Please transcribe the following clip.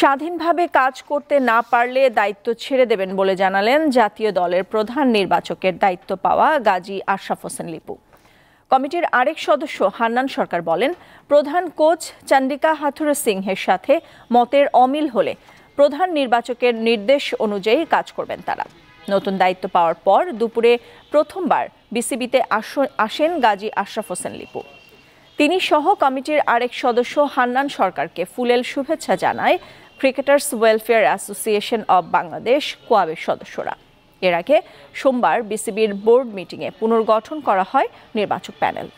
স্বাধীনভাবে কাজ করতে না পারলে দায়িত্ব ছেড়ে দেবেন বলে জানালেন জাতীয় দলের প্রধান নির্বাচকের দায়িত্ব পাওয়া গাজী আশরাফ হোসেন লিপু কমিটির আরেক সদস্য হান্নান সরকার বলেন প্রধান কোচ চন্ডিকা হাথুর সিংহের সাথে মতের অমিল হলে প্রধান নির্বাচকের নির্দেশ অনুযায়ী কাজ করবেন তারা নতুন দায়িত্ব পাওয়ার পর দুপুরে প্রথমবার বিসিবিতে আসেন গাজী আশরাফ হোসেন লিপু তিনি সহ কমিটির আরেক সদস্য হান্নান সরকারকে ফুলেল শুভেচ্ছা জানায় cricketers welfare association of Bangladesh কোয়াবের সদস্যরা এর আগে সোমবার বিসিবির বোর্ড মিটিংয়ে পুনর্গঠন করা হয় নির্বাচক প্যানেল